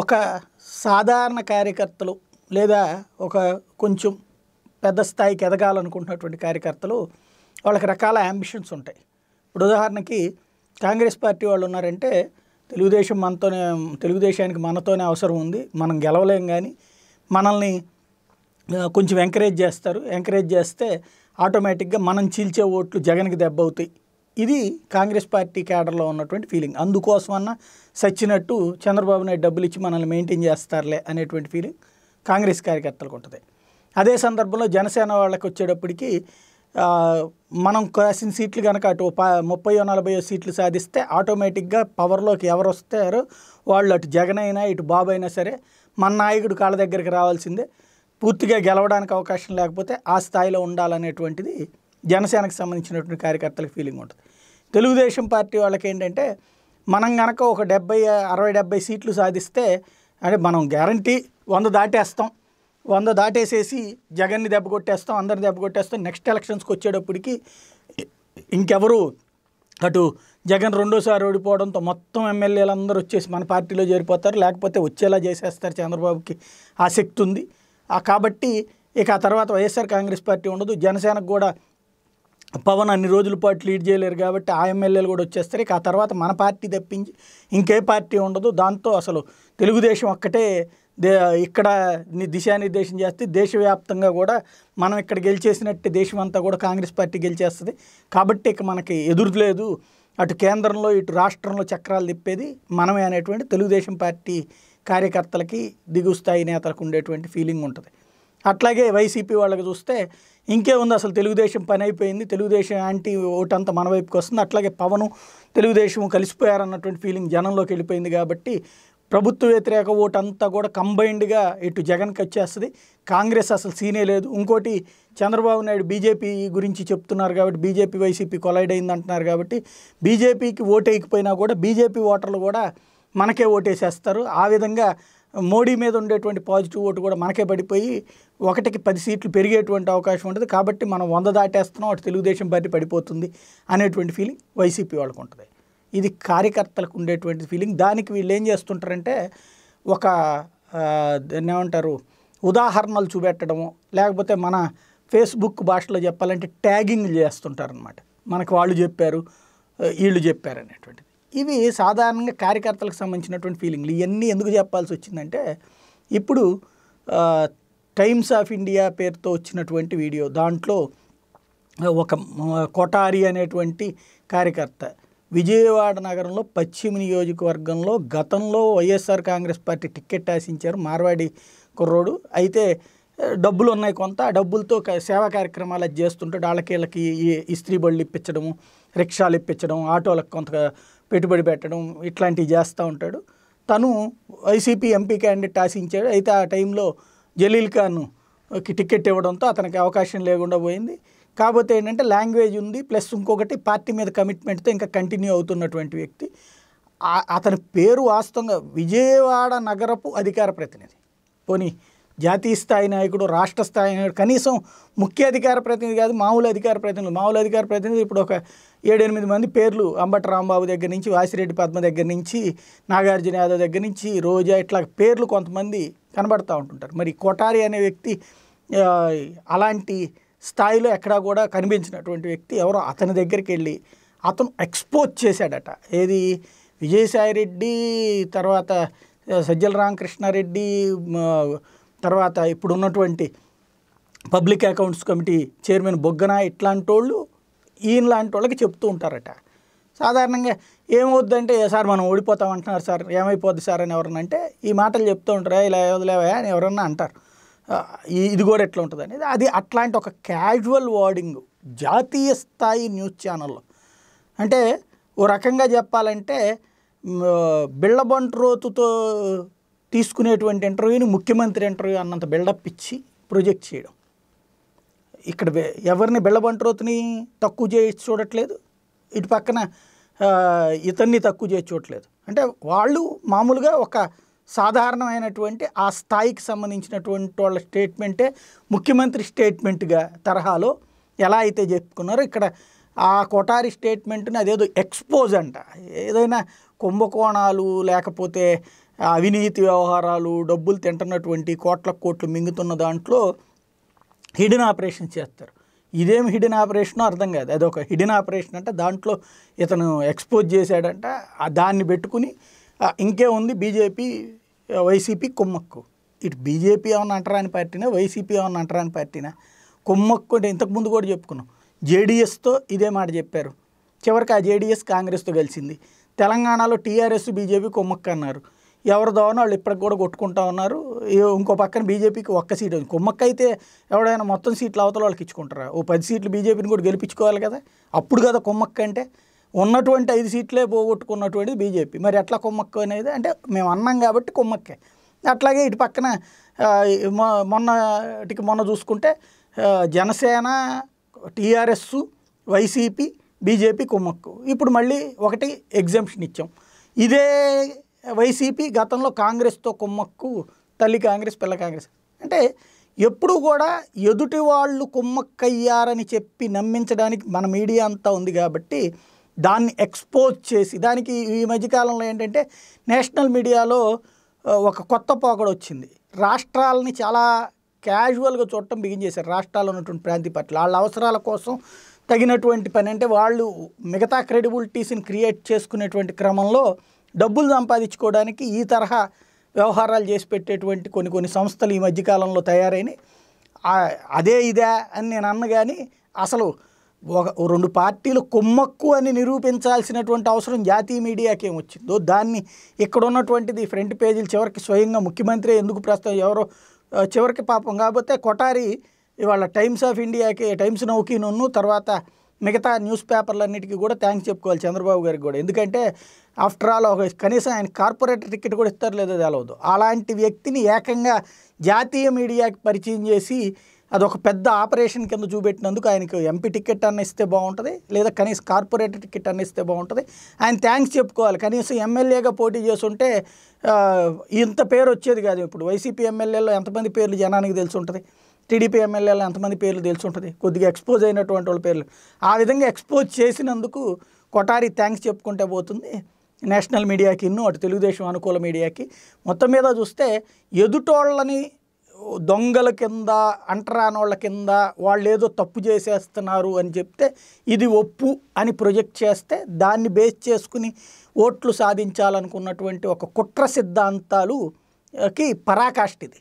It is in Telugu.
ఒక సాధారణ కార్యకర్తలు లేదా ఒక కొంచెం పెద్ద స్థాయికి ఎదగాలనుకుంటున్నటువంటి కార్యకర్తలు వాళ్ళకి రకాల అంబిషన్స్ ఉంటాయి ఇప్పుడు ఉదాహరణకి కాంగ్రెస్ పార్టీ వాళ్ళు ఉన్నారంటే తెలుగుదేశం మనతోనే తెలుగుదేశానికి మనతోనే అవసరం ఉంది మనం గెలవలేం కానీ మనల్ని కొంచెం ఎంకరేజ్ చేస్తారు ఎంకరేజ్ చేస్తే ఆటోమేటిక్గా మనం చీల్చే ఓట్లు జగన్కి దెబ్బ అవుతాయి ఇది కాంగ్రెస్ పార్టీ క్యాడర్లో ఉన్నటువంటి ఫీలింగ్ అందుకోసమన్నా సచ్చినట్టు చంద్రబాబు నాయుడు డబ్బులు ఇచ్చి మనల్ని మెయింటైన్ చేస్తారులే అనేటువంటి ఫీలింగ్ కాంగ్రెస్ కార్యకర్తలకు ఉంటుంది అదే సందర్భంలో జనసేన వాళ్ళకి వచ్చేటప్పటికి మనం కాసిన సీట్లు కనుక అటు ముప్పయో నలభయో సీట్లు సాధిస్తే ఆటోమేటిక్గా పవర్లోకి ఎవరు వస్తారో వాళ్ళు అటు జగన్ అయినా ఇటు బాబు అయినా సరే మన నాయకుడు కాళ్ళ దగ్గరికి రావాల్సిందే పూర్తిగా గెలవడానికి అవకాశం లేకపోతే ఆ స్థాయిలో ఉండాలనేటువంటిది జనసేనకు సంబంధించినటువంటి కార్యకర్తలకు ఫీలింగ్ ఉంటుంది తెలుగుదేశం పార్టీ వాళ్ళకి ఏంటంటే మనం గనక ఒక డెబ్బై అరవై డెబ్బై సీట్లు సాధిస్తే అంటే మనం గ్యారంటీ వంద దాటేస్తాం వంద దాటేసేసి జగన్ని దెబ్బ కొట్టేస్తాం అందరిని దెబ్బ కొట్టేస్తాం నెక్స్ట్ ఎలక్షన్స్కి వచ్చేటప్పటికి ఇంకెవరు అటు జగన్ రెండోసారి ఓడిపోవడంతో మొత్తం ఎమ్మెల్యేలు అందరూ వచ్చేసి మన పార్టీలో చేరిపోతారు లేకపోతే వచ్చేలా చేసేస్తారు చంద్రబాబుకి ఆ శక్తి ఉంది కాబట్టి ఇక ఆ తర్వాత వైఎస్ఆర్ కాంగ్రెస్ పార్టీ ఉండదు జనసేనకు కూడా పవన్ అన్ని రోజుల పాటు లీడ్ చేయలేరు కాబట్టి ఆ ఎమ్మెల్యేలు కూడా వచ్చేస్తారు ఆ తర్వాత మన పార్టీ తప్పించి ఇంకే పార్టీ ఉండదు దాంతో అసలు తెలుగుదేశం ఒక్కటే దే ఇక్కడ దిశానిర్దేశం చేస్తే దేశవ్యాప్తంగా కూడా మనం ఇక్కడ గెలిచేసినట్టు దేశం అంతా కూడా కాంగ్రెస్ పార్టీ గెలిచేస్తుంది కాబట్టి ఇక మనకి ఎదురులేదు అటు కేంద్రంలో ఇటు రాష్ట్రంలో చక్రాలు తిప్పేది మనమే అనేటువంటి తెలుగుదేశం పార్టీ కార్యకర్తలకి దిగుస్థాయి నేతలకు ఉండేటువంటి ఫీలింగ్ ఉంటుంది అట్లాగే వైసీపీ వాళ్ళకి చూస్తే ఇంకే ఉంది అసలు తెలుగుదేశం పని అయిపోయింది తెలుగుదేశం యాంటీ ఓటంతా మన వైపుకి వస్తుంది అట్లాగే పవను తెలుగుదేశం కలిసిపోయారన్నటువంటి ఫీలింగ్ జనంలోకి వెళ్ళిపోయింది కాబట్టి ప్రభుత్వ వ్యతిరేక ఓటంతా కూడా కంబైన్డ్గా ఇటు జగన్కి వచ్చేస్తుంది కాంగ్రెస్ అసలు సీనే లేదు ఇంకోటి చంద్రబాబు నాయుడు బీజేపీ గురించి చెప్తున్నారు కాబట్టి బీజేపీ వైసీపీ కొలైడ్ అయింది అంటున్నారు కాబట్టి బీజేపీకి ఓటేయకపోయినా కూడా బీజేపీ ఓటర్లు కూడా మనకే ఓటేసేస్తారు ఆ విధంగా మోడీ మీద ఉండేటువంటి పాజిటివ్ ఓటు కూడా మనకే పడిపోయి ఒకటికి పది సీట్లు పెరిగేటువంటి అవకాశం ఉంటుంది కాబట్టి మనం వంద దాటేస్తున్నాం అటు తెలుగుదేశం పార్టీ పడిపోతుంది అనేటువంటి ఫీలింగ్ వైసీపీ వాళ్ళకు ఉంటుంది ఇది కార్యకర్తలకు ఉండేటువంటి ఫీలింగ్ దానికి వీళ్ళు ఏం చేస్తుంటారంటే ఒక ఏమంటారు ఉదాహరణలు చూపెట్టడము లేకపోతే మన ఫేస్బుక్ భాషలో చెప్పాలంటే ట్యాగింగ్ చేస్తుంటారనమాట మనకు వాళ్ళు చెప్పారు వీళ్ళు చెప్పారు అనేటువంటిది ఇవి సాధారణంగా కార్యకర్తలకు సంబంధించినటువంటి ఫీలింగ్లు ఇవన్నీ ఎందుకు చెప్పాల్సి వచ్చిందంటే ఇప్పుడు టైమ్స్ ఆఫ్ ఇండియా పేరుతో వచ్చినటువంటి వీడియో దాంట్లో ఒక కొటారి అనేటువంటి కార్యకర్త విజయవాడ నగరంలో పశ్చిమ నియోజకవర్గంలో గతంలో వైఎస్ఆర్ కాంగ్రెస్ పార్టీ టికెట్ ఆశించారు మార్వాడి కుర్రోడు అయితే డబ్బులు ఉన్నాయి కొంత ఆ డబ్బులతో సేవా కార్యక్రమాలు చేస్తుంటాడు వాళ్ళకి ఇస్త్రీ బళ్ళు ఇప్పించడము రిక్షాలు ఇప్పించడం ఆటోలకు కొంత పెట్టుబడి పెట్టడం ఇట్లాంటివి చేస్తూ ఉంటాడు తను వైసీపీ ఎంపీ క్యాండిడేట్ ఆశించాడు అయితే ఆ టైంలో జలీల్ ఖాన్కి టికెట్ ఇవ్వడంతో అతనికి అవకాశం లేకుండా పోయింది కాకపోతే ఏంటంటే లాంగ్వేజ్ ఉంది ప్లస్ ఇంకొకటి పార్టీ మీద కమిట్మెంట్తో ఇంకా కంటిన్యూ అవుతున్నటువంటి వ్యక్తి అతని పేరు వాస్తవంగా విజయవాడ నగరపు అధికార ప్రతినిధి పోనీ జాతీయ స్థాయి నాయకుడు రాష్ట్ర స్థాయి నాయకుడు కనీసం ముఖ్య అధికార ప్రతినిధి కాదు మామూలు అధికార ప్రతినిధులు మామూలు అధికార ప్రతినిధి ఇప్పుడు ఒక ఏడెనిమిది మంది పేర్లు అంబటి రాంబాబు దగ్గర నుంచి వాసిరెడ్డి పద్మ దగ్గర నుంచి నాగార్జున యాదవ్ దగ్గర నుంచి రోజా ఇట్లా పేర్లు కొంతమంది కనబడుతూ ఉంటుంటారు మరి కోటారి అనే వ్యక్తి అలాంటి స్థాయిలో ఎక్కడా కూడా కనిపించినటువంటి వ్యక్తి ఎవరో అతని దగ్గరికి వెళ్ళి అతను ఎక్స్పోజ్ చేశాడట ఏది విజయసాయిరెడ్డి తర్వాత సజ్జల రామకృష్ణారెడ్డి తర్వాత ఇప్పుడున్నటువంటి public accounts committee chairman Buggana ఇట్లాంటి వాళ్ళు ఈయన లాంటి వాళ్ళకి చెప్తూ ఉంటారట సాధారణంగా ఏమవుద్దంటే సార్ మనం ఓడిపోతాం అంటున్నారు సార్ ఏమైపోద్ది సార్ అని ఎవరన్నా అంటే ఈ మాటలు చెప్తూ ఉంటారా ఇలా వదిలేవా అని ఎవరన్నా అంటారు ఇది కూడా ఎట్లా ఉంటుంది అనేది అది అట్లాంటి ఒక క్యాజువల్ వార్డింగ్ జాతీయ స్థాయి న్యూస్ ఛానల్లో అంటే ఓ రకంగా చెప్పాలంటే బిళ్ళబంట్రోతుతో తీసుకునేటువంటి ఇంటర్వ్యూని ముఖ్యమంత్రి ఇంటర్వ్యూ అన్నంత బిల్డప్ ఇచ్చి ప్రొజెక్ట్ చేయడం ఇక్కడ ఎవరిని బిళ్ళబంట్రోతుని తక్కువ చేయి చూడట్లేదు ఇటు పక్కన ఇతన్ని తక్కువ చేసి చూడలేదు అంటే వాళ్ళు మామూలుగా ఒక సాధారణమైనటువంటి ఆ స్థాయికి సంబంధించినటువంటి వాళ్ళ స్టేట్మెంటే ముఖ్యమంత్రి స్టేట్మెంట్గా తరహాలో ఎలా అయితే చెప్పుకున్నారో ఇక్కడ ఆ కొటారి స్టేట్మెంట్ని అదేదో ఎక్స్పోజ్ అంట ఏదైనా కుంభకోణాలు లేకపోతే అవినీతి వ్యవహారాలు డబ్బులు తింటున్నటువంటి కోట్ల కోట్లు మింగుతున్న దాంట్లో హిడెన్ ఆపరేషన్ చేస్తారు ఇదేం హిడెన్ ఆపరేషనో అర్థం కాదు అదొక హిడెన్ ఆపరేషన్ అంటే దాంట్లో ఇతను ఎక్స్పోజ్ చేశాడంట దాన్ని పెట్టుకుని ఇంకే ఉంది బీజేపీ వైసీపీ కుమ్మక్కు ఇటు బీజేపీ ఏమన్నా అంటరాని పార్టీనా వైసీపీ ఏమన్నా అంటరాని పార్టీనా కుమ్మక్కు అంటే ఇంతకుముందు కూడా చెప్పుకున్నాం జేడీఎస్తో ఇదే మాట చెప్పారు చివరికి ఆ జేడీఎస్ కాంగ్రెస్తో కలిసింది తెలంగాణలో టీఆర్ఎస్ బీజేపీ కుమ్మక్కు అన్నారు ఎవరిదోనో వాళ్ళు ఇప్పటికి కూడా కొట్టుకుంటా ఉన్నారు ఇంకో పక్కన బీజేపీకి ఒక్క సీట్ కుమ్మక్క అయితే ఎవడైనా మొత్తం సీట్లు అవతల వాళ్ళకి ఇచ్చుకుంటారా ఓ పది సీట్లు బీజేపీని కూడా గెలిపించుకోవాలి కదా అప్పుడు కదా కుమ్మక్క అంటే ఉన్నటువంటి ఐదు సీట్లే పోగొట్టుకున్నటువంటిది బీజేపీ మరి ఎట్లా కుమ్మక్క అనేది అంటే మేము అన్నాం కాబట్టి కుమ్మక్కే అట్లాగే ఇటు పక్కన మొన్నటికి మొన్న చూసుకుంటే జనసేన టీఆర్ఎస్ వైసీపీ బీజేపీ కుమ్మక్కు ఇప్పుడు మళ్ళీ ఒకటి ఎగ్జామ్షన్ ఇచ్చాం ఇదే వైసీపీ గతంలో కాంగ్రెస్తో కుమ్మక్కు తల్లి కాంగ్రెస్ పిల్ల కాంగ్రెస్ అంటే ఎప్పుడు కూడా ఎదుటి వాళ్ళు కుమ్మక్కయ్యారని చెప్పి నమ్మించడానికి మన మీడియా అంతా ఉంది కాబట్టి దాన్ని ఎక్స్పోజ్ చేసి దానికి ఈ మధ్యకాలంలో ఏంటంటే నేషనల్ మీడియాలో ఒక కొత్త పోకడ వచ్చింది రాష్ట్రాలని చాలా క్యాజువల్గా చూడటం బిగిన్ చేశారు రాష్ట్రాల్లో ఉన్నటువంటి ప్రాంతీయ పార్టీలు వాళ్ళ అవసరాల కోసం తగినటువంటి పని అంటే వాళ్ళు మిగతా క్రెడిబిలిటీస్ని క్రియేట్ చేసుకునేటువంటి క్రమంలో డబ్బులు సంపాదించుకోవడానికి ఈ తరహా వ్యవహారాలు చేసి పెట్టేటువంటి కొన్ని కొన్ని సంస్థలు ఈ మధ్యకాలంలో తయారైన అదే ఇదే అని నేను అన్న కానీ అసలు ఒక రెండు పార్టీలు కుమ్మక్కు అని నిరూపించాల్సినటువంటి అవసరం జాతీయ మీడియాకి ఏమొచ్చిందో దాన్ని ఇక్కడ ఉన్నటువంటిది ఫ్రంట్ పేజీలు చివరికి స్వయంగా ముఖ్యమంత్రి ఎందుకు ప్రస్తుతం ఎవరో చివరికి పాపం కాకపోతే కొటారి ఇవాళ టైమ్స్ ఆఫ్ ఇండియాకి టైమ్స్ నన్ను తర్వాత మిగతా న్యూస్ పేపర్లన్నిటికీ కూడా థ్యాంక్స్ చెప్పుకోవాలి చంద్రబాబు గారికి కూడా ఎందుకంటే ఆఫ్టర్ ఆల్ ఒక కనీసం ఆయన కార్పొరేట్ టికెట్ కూడా ఇస్తారు లేదో తెలవదు అలాంటి వ్యక్తిని ఏకంగా జాతీయ మీడియాకి పరిచయం చేసి అదొక పెద్ద ఆపరేషన్ కింద చూపెట్టినందుకు ఆయనకు ఎంపీ టికెట్ అన్న ఇస్తే బాగుంటుంది లేదా కనీసం కార్పొరేట్ టికెట్ అన్న ఇస్తే బాగుంటుంది ఆయన థ్యాంక్స్ చెప్పుకోవాలి కనీసం ఎమ్మెల్యేగా పోటీ చేస్తుంటే ఇంత పేరు వచ్చేది కాదు ఇప్పుడు వైసీపీ ఎమ్మెల్యేలో ఎంతమంది పేర్లు జనానికి తెలిసి ఉంటుంది టీడీపీ ఎమ్మెల్యేలు ఎంతమంది పేర్లు తెలిసి ఉంటుంది కొద్దిగా ఎక్స్పోజ్ అయినటువంటి వాళ్ళ పేర్లు ఆ విధంగా ఎక్స్పోజ్ చేసినందుకు కొటారి థ్యాంక్స్ చెప్పుకుంటే పోతుంది నేషనల్ మీడియాకి ఇన్ను అటు తెలుగుదేశం అనుకూల మీడియాకి మొత్తం మీద చూస్తే ఎదుటోళ్ళని దొంగల కింద అంటరానోళ్ళ కింద వాళ్ళు ఏదో తప్పు చేసేస్తున్నారు అని చెప్తే ఇది ఒప్పు అని ప్రొజెక్ట్ చేస్తే దాన్ని బేస్ చేసుకుని ఓట్లు సాధించాలనుకున్నటువంటి ఒక కుట్ర సిద్ధాంతాలుకి ఇది